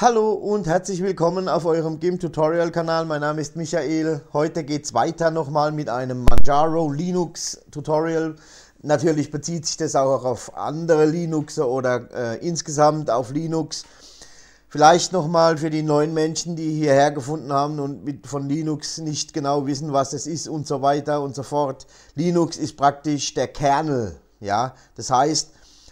Hallo und herzlich willkommen auf eurem Game Tutorial Kanal. Mein Name ist Michael. Heute geht es weiter nochmal mit einem Manjaro Linux Tutorial. Natürlich bezieht sich das auch auf andere Linuxe oder äh, insgesamt auf Linux. Vielleicht nochmal für die neuen Menschen, die hierher gefunden haben und mit, von Linux nicht genau wissen, was es ist und so weiter und so fort. Linux ist praktisch der Kernel. Ja? Das heißt,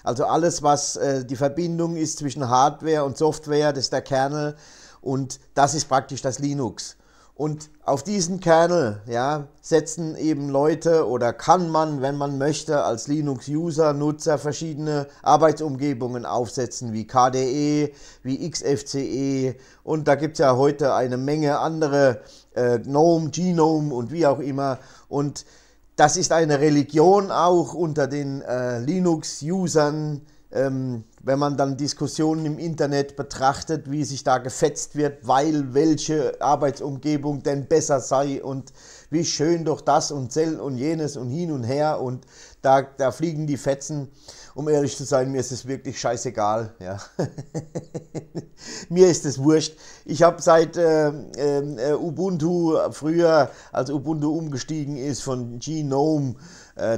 also alles, was äh, die Verbindung ist zwischen Hardware und Software, das ist der Kernel und das ist praktisch das Linux. Und auf diesen Kernel ja, setzen eben Leute oder kann man, wenn man möchte, als Linux-User, Nutzer verschiedene Arbeitsumgebungen aufsetzen, wie KDE, wie XFCE und da gibt es ja heute eine Menge andere, äh, GNOME, Genome und wie auch immer. Und das ist eine Religion auch unter den äh, Linux-Usern. Ähm, wenn man dann Diskussionen im Internet betrachtet, wie sich da gefetzt wird, weil welche Arbeitsumgebung denn besser sei und wie schön doch das und Zell und jenes und hin und her und da, da fliegen die Fetzen um ehrlich zu sein, mir ist es wirklich scheißegal. Ja. mir ist es wurscht. Ich habe seit äh, äh, Ubuntu früher, als Ubuntu umgestiegen ist von Genome,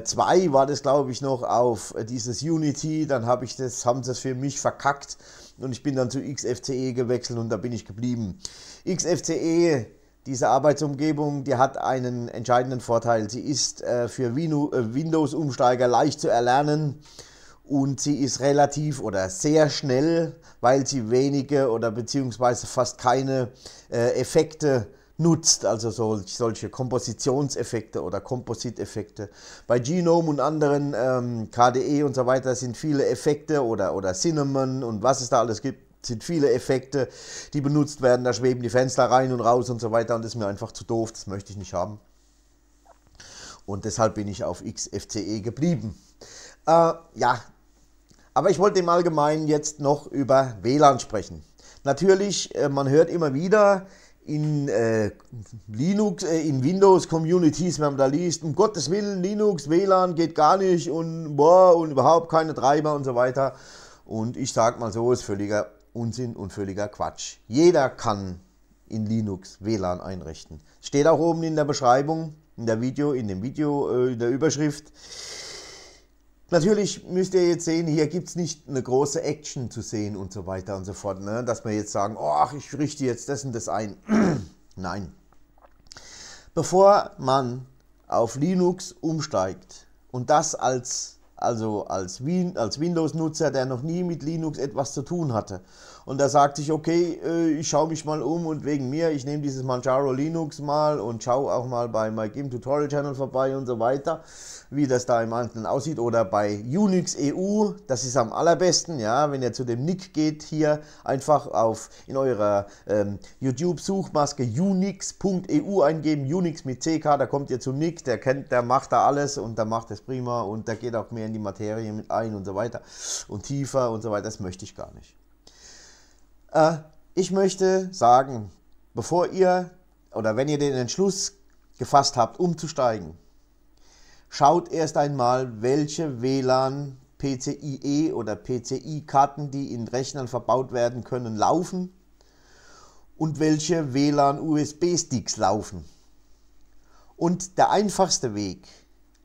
2 äh, war das glaube ich noch auf dieses Unity, dann habe ich das, haben sie es für mich verkackt und ich bin dann zu XFCE gewechselt und da bin ich geblieben. XFCE, diese Arbeitsumgebung, die hat einen entscheidenden Vorteil. Sie ist äh, für äh, Windows-Umsteiger leicht zu erlernen und sie ist relativ oder sehr schnell, weil sie wenige oder beziehungsweise fast keine äh, Effekte nutzt, also so, solche Kompositionseffekte oder Kompositeffekte. Bei Genome und anderen ähm, KDE und so weiter sind viele Effekte oder, oder Cinnamon und was es da alles gibt, sind viele Effekte, die benutzt werden. Da schweben die Fenster rein und raus und so weiter und das ist mir einfach zu doof, das möchte ich nicht haben. Und deshalb bin ich auf XFCE geblieben. Äh, ja, aber ich wollte im Allgemeinen jetzt noch über WLAN sprechen. Natürlich, äh, man hört immer wieder in äh, Linux, äh, in Windows Communities, wenn man da liest, um Gottes Willen, Linux, WLAN geht gar nicht und boah, und überhaupt keine Treiber und so weiter. Und ich sag mal so, ist völliger Unsinn und völliger Quatsch. Jeder kann in Linux WLAN einrichten. Steht auch oben in der Beschreibung, in der Video, in dem Video, äh, in der Überschrift. Natürlich müsst ihr jetzt sehen, hier gibt es nicht eine große Action zu sehen und so weiter und so fort. Ne? Dass wir jetzt sagen, oh, ach, ich richte jetzt das und das ein. Nein. Bevor man auf Linux umsteigt und das als, also als, Win als Windows-Nutzer, der noch nie mit Linux etwas zu tun hatte und da sagte äh, ich, okay, ich schaue mich mal um und wegen mir, ich nehme dieses Manjaro Linux mal und schaue auch mal bei MyGim Tutorial Channel vorbei und so weiter, wie das da im Einzelnen aussieht. Oder bei Unix EU, das ist am allerbesten, ja, wenn ihr zu dem Nick geht hier, einfach auf in eurer ähm, YouTube-Suchmaske unix.eu eingeben, Unix mit CK, da kommt ihr zum Nick, der kennt, der macht da alles und der macht das prima und der geht auch mehr in die Materie mit ein und so weiter und tiefer und so weiter. Das möchte ich gar nicht. Äh, ich möchte sagen, bevor ihr oder wenn ihr den Entschluss gefasst habt, umzusteigen, schaut erst einmal, welche WLAN PCIe oder PCI-Karten, die in Rechnern verbaut werden können, laufen und welche WLAN-USB-Sticks laufen. Und der einfachste Weg,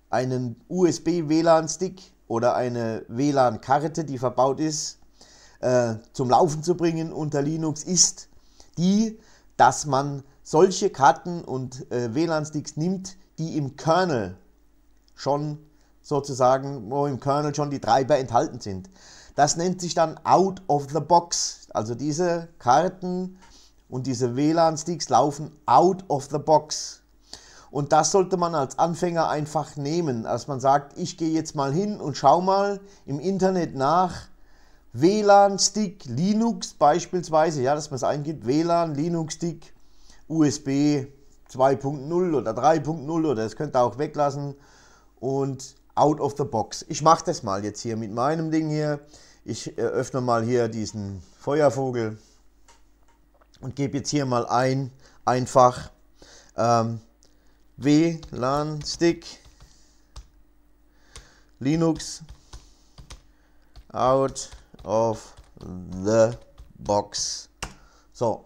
einen USB-WLAN-Stick oder eine WLAN-Karte, die verbaut ist, äh, zum Laufen zu bringen unter Linux ist die, dass man solche Karten und äh, WLAN-Sticks nimmt, die im Kernel schon sozusagen, wo im Kernel schon die Treiber enthalten sind. Das nennt sich dann out of the box. Also diese Karten und diese WLAN-Sticks laufen out of the box. Und das sollte man als Anfänger einfach nehmen, als man sagt, ich gehe jetzt mal hin und schau mal im Internet nach, WLAN-Stick, Linux beispielsweise, ja, dass man es eingibt, WLAN, Linux-Stick, USB 2.0 oder 3.0 oder das könnt ihr auch weglassen und out of the box. Ich mache das mal jetzt hier mit meinem Ding hier. Ich öffne mal hier diesen Feuervogel und gebe jetzt hier mal ein, einfach ähm, WLAN-Stick, Linux, out of the Box. So.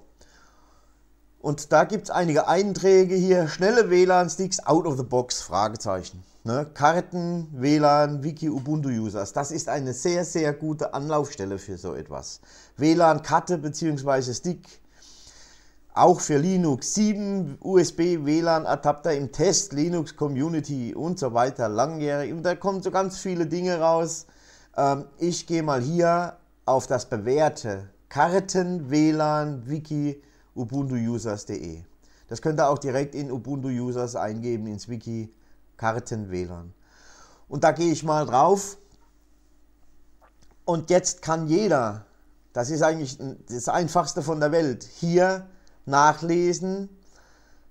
Und da gibt es einige Einträge hier. Schnelle WLAN-Sticks out of the box, Fragezeichen. Ne? Karten, WLAN, Wiki, Ubuntu-Users. Das ist eine sehr, sehr gute Anlaufstelle für so etwas. WLAN-Karte bzw. Stick. Auch für Linux 7, USB-WLAN-Adapter im Test, Linux-Community und so weiter. Langjährig. Und da kommen so ganz viele Dinge raus ähm, ich gehe mal hier auf das bewährte Karten-WLAN-Wiki ubuntu-users.de. Das könnt ihr auch direkt in Ubuntu-Users eingeben, ins Wiki Karten-WLAN. Und da gehe ich mal drauf. Und jetzt kann jeder, das ist eigentlich das Einfachste von der Welt, hier nachlesen,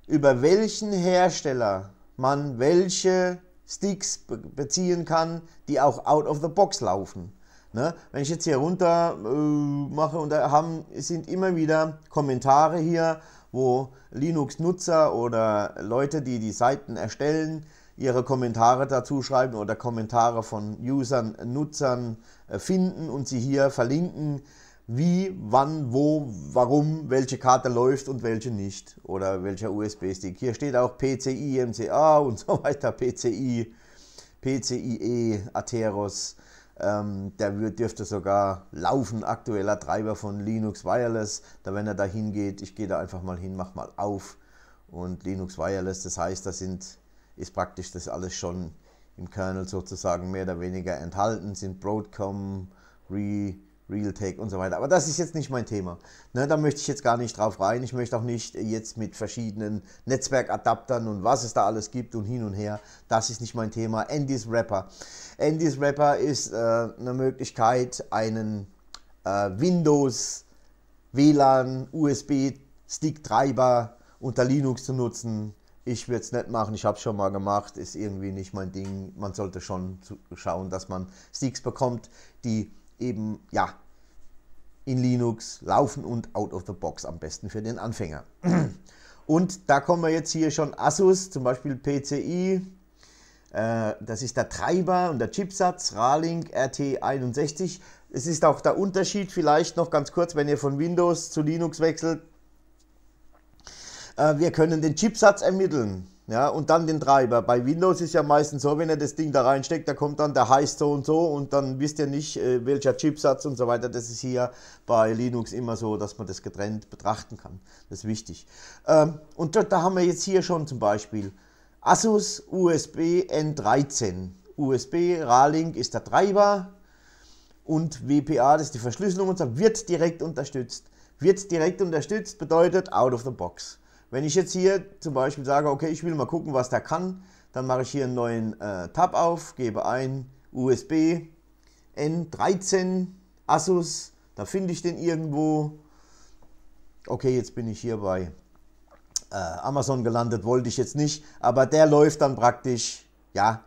über welchen Hersteller man welche Sticks beziehen kann, die auch out of the box laufen. Ne? Wenn ich jetzt hier runter äh, mache und da haben, sind immer wieder Kommentare hier, wo Linux-Nutzer oder Leute, die die Seiten erstellen, ihre Kommentare dazu schreiben oder Kommentare von Usern, Nutzern äh, finden und sie hier verlinken wie, wann, wo, warum, welche Karte läuft und welche nicht oder welcher USB-Stick. Hier steht auch PCI, MCA und so weiter, PCI, PCIe, Atheros. Ähm, der dürfte sogar laufen, aktueller Treiber von Linux Wireless. Da wenn er da hingeht, ich gehe da einfach mal hin, mach mal auf und Linux Wireless, das heißt, da sind, ist praktisch das alles schon im Kernel sozusagen mehr oder weniger enthalten, sind Broadcom, Re Real Tech und so weiter. Aber das ist jetzt nicht mein Thema. Ne, da möchte ich jetzt gar nicht drauf rein. Ich möchte auch nicht jetzt mit verschiedenen Netzwerkadaptern und was es da alles gibt und hin und her. Das ist nicht mein Thema. Andy's Rapper. Andy's Rapper ist äh, eine Möglichkeit, einen äh, Windows, WLAN, USB-Stick-Treiber unter Linux zu nutzen. Ich würde es nicht machen, ich habe es schon mal gemacht, ist irgendwie nicht mein Ding. Man sollte schon schauen, dass man Sticks bekommt, die eben, ja, in Linux laufen und out of the box am besten für den Anfänger. Und da kommen wir jetzt hier schon Asus, zum Beispiel PCI, äh, das ist der Treiber und der Chipsatz, Ralink RT61. Es ist auch der Unterschied vielleicht noch ganz kurz, wenn ihr von Windows zu Linux wechselt. Äh, wir können den Chipsatz ermitteln. Ja, und dann den Treiber. Bei Windows ist ja meistens so, wenn ihr das Ding da reinsteckt, da kommt dann der heißt so und so und dann wisst ihr nicht, äh, welcher Chipsatz und so weiter. Das ist hier bei Linux immer so, dass man das getrennt betrachten kann. Das ist wichtig. Ähm, und da haben wir jetzt hier schon zum Beispiel Asus USB N13. USB Ralink ist der Treiber und WPA, das ist die Verschlüsselung und so, wird direkt unterstützt. Wird direkt unterstützt bedeutet out of the box. Wenn ich jetzt hier zum Beispiel sage, okay, ich will mal gucken, was der kann, dann mache ich hier einen neuen äh, Tab auf, gebe ein USB N13 Asus, da finde ich den irgendwo. Okay, jetzt bin ich hier bei äh, Amazon gelandet, wollte ich jetzt nicht, aber der läuft dann praktisch, ja,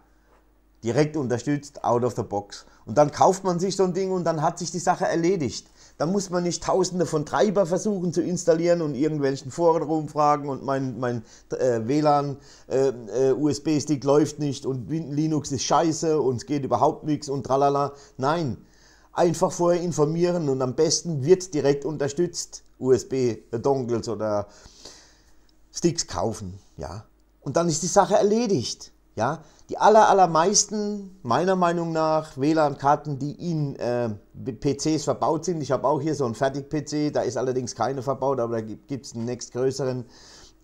direkt unterstützt, out of the box. Und dann kauft man sich so ein Ding und dann hat sich die Sache erledigt. Da muss man nicht tausende von Treiber versuchen zu installieren und irgendwelchen Foren rumfragen und mein, mein äh, WLAN äh, äh, USB-Stick läuft nicht und Linux ist scheiße und es geht überhaupt nichts und tralala. Nein, einfach vorher informieren und am besten wird direkt unterstützt USB-Dongles äh, oder Sticks kaufen. Ja? Und dann ist die Sache erledigt. Ja, die aller, allermeisten, meiner Meinung nach, WLAN-Karten, die in äh, PCs verbaut sind. Ich habe auch hier so einen Fertig-PC, da ist allerdings keine verbaut, aber da gibt es einen nächstgrößeren.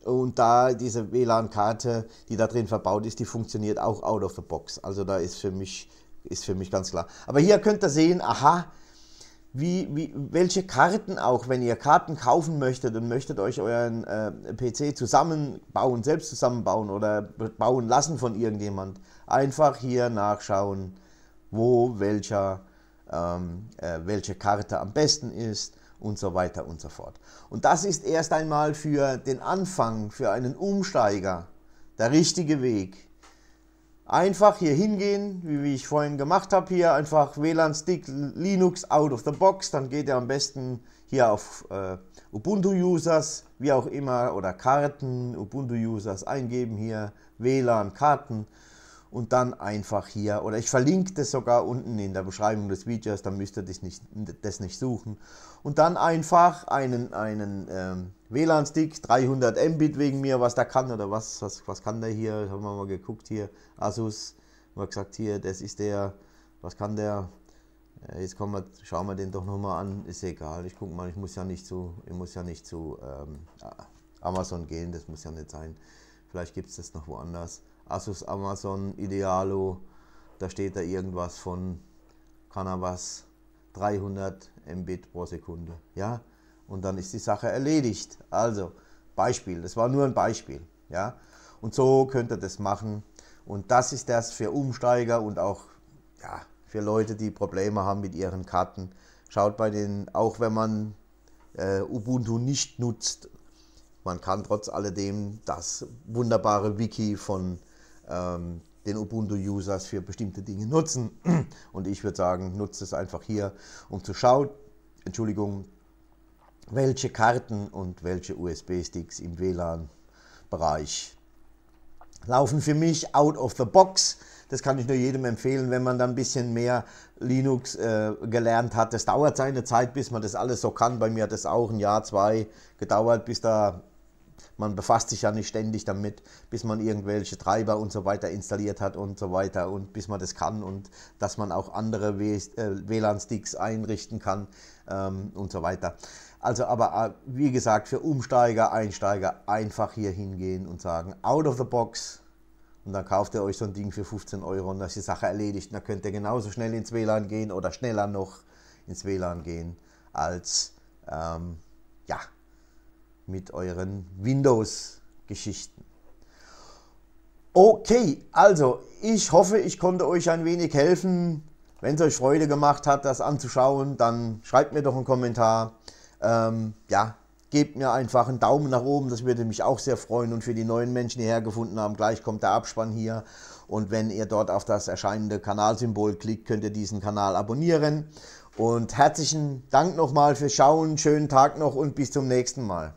Und da diese WLAN-Karte, die da drin verbaut ist, die funktioniert auch out of the box. Also da ist für mich, ist für mich ganz klar. Aber hier könnt ihr sehen, aha, wie, wie, welche Karten auch, wenn ihr Karten kaufen möchtet und möchtet euch euren äh, PC zusammenbauen, selbst zusammenbauen oder bauen lassen von irgendjemand, einfach hier nachschauen, wo welcher, ähm, äh, welche Karte am besten ist und so weiter und so fort. Und das ist erst einmal für den Anfang, für einen Umsteiger, der richtige Weg einfach hier hingehen, wie, ich vorhin gemacht habe hier, einfach WLAN-Stick Linux out of the box, dann geht er am besten hier auf äh, Ubuntu-Users, wie auch immer, oder Karten, Ubuntu-Users eingeben hier, WLAN-Karten und dann einfach hier, oder ich verlinke das sogar unten in der Beschreibung des Videos, dann müsst ihr das nicht, das nicht suchen. Und dann einfach einen, einen ähm, WLAN-Stick, 300 Mbit wegen mir, was der kann oder was, was, was kann der hier, haben wir mal geguckt hier, Asus, mal gesagt hier, das ist der, was kann der, äh, Jetzt kommen wir, schauen wir den doch nochmal an. Ist egal, ich gucke mal, ich muss ja nicht zu, ich muss ja nicht zu ähm, Amazon gehen, das muss ja nicht sein. Vielleicht gibt es das noch woanders. Asus, Amazon, Idealo, da steht da irgendwas von, Cannabis 300 Mbit pro Sekunde. Ja, und dann ist die Sache erledigt. Also, Beispiel, das war nur ein Beispiel. Ja, und so könnt ihr das machen. Und das ist das für Umsteiger und auch ja, für Leute, die Probleme haben mit ihren Karten. Schaut bei den, auch wenn man äh, Ubuntu nicht nutzt, man kann trotz alledem das wunderbare Wiki von ähm, den Ubuntu-Users für bestimmte Dinge nutzen. Und ich würde sagen, nutzt es einfach hier, um zu schauen, Entschuldigung, welche Karten und welche USB-Sticks im WLAN-Bereich laufen für mich out of the box. Das kann ich nur jedem empfehlen, wenn man dann ein bisschen mehr Linux äh, gelernt hat. Das dauert seine Zeit, bis man das alles so kann. Bei mir hat es auch ein Jahr, zwei gedauert, bis da man befasst sich ja nicht ständig damit, bis man irgendwelche Treiber und so weiter installiert hat und so weiter und bis man das kann und dass man auch andere WLAN-Sticks äh, einrichten kann ähm, und so weiter. Also aber äh, wie gesagt, für Umsteiger, Einsteiger einfach hier hingehen und sagen, out of the box, und dann kauft ihr euch so ein Ding für 15 Euro und das ist die Sache erledigt. Und dann könnt ihr genauso schnell ins WLAN gehen oder schneller noch ins WLAN gehen als, ähm, ja, mit euren Windows-Geschichten. Okay, also ich hoffe, ich konnte euch ein wenig helfen. Wenn es euch Freude gemacht hat, das anzuschauen, dann schreibt mir doch einen Kommentar. Ähm, ja, gebt mir einfach einen Daumen nach oben, das würde mich auch sehr freuen. Und für die neuen Menschen, die hergefunden haben, gleich kommt der Abspann hier. Und wenn ihr dort auf das erscheinende Kanalsymbol klickt, könnt ihr diesen Kanal abonnieren. Und herzlichen Dank nochmal fürs Schauen, schönen Tag noch und bis zum nächsten Mal.